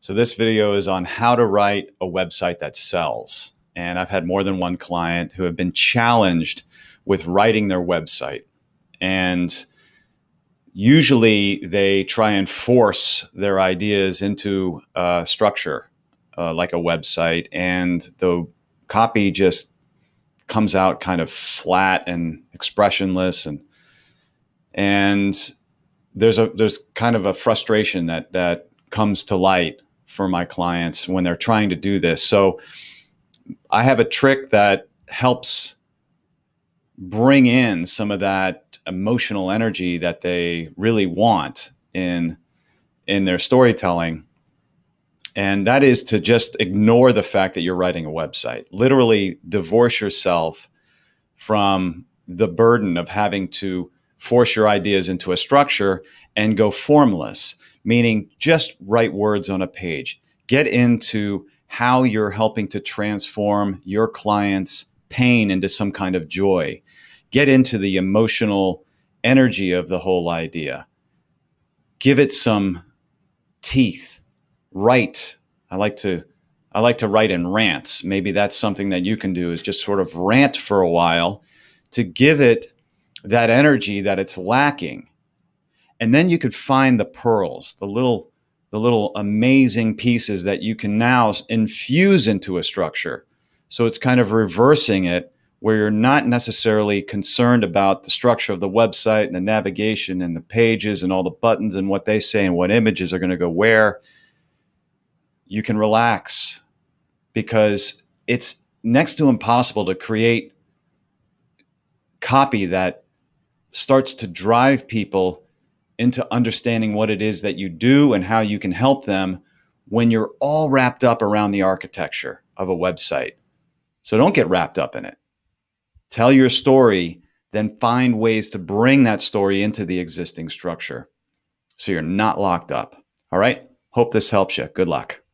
So this video is on how to write a website that sells. And I've had more than one client who have been challenged with writing their website. And usually they try and force their ideas into structure uh, like a website. And the copy just comes out kind of flat and expressionless and and there's a there's kind of a frustration that that comes to light for my clients when they're trying to do this. So I have a trick that helps bring in some of that emotional energy that they really want in in their storytelling. And that is to just ignore the fact that you're writing a website. Literally divorce yourself from the burden of having to force your ideas into a structure and go formless meaning just write words on a page. Get into how you're helping to transform your client's pain into some kind of joy. Get into the emotional energy of the whole idea. Give it some teeth. Write. I like to I like to write in rants. Maybe that's something that you can do is just sort of rant for a while to give it that energy that it's lacking and then you could find the pearls, the little the little amazing pieces that you can now infuse into a structure. So it's kind of reversing it where you're not necessarily concerned about the structure of the website and the navigation and the pages and all the buttons and what they say and what images are going to go where. You can relax because it's next to impossible to create copy that starts to drive people into understanding what it is that you do and how you can help them when you're all wrapped up around the architecture of a website. So don't get wrapped up in it. Tell your story, then find ways to bring that story into the existing structure so you're not locked up. All right. Hope this helps you. Good luck.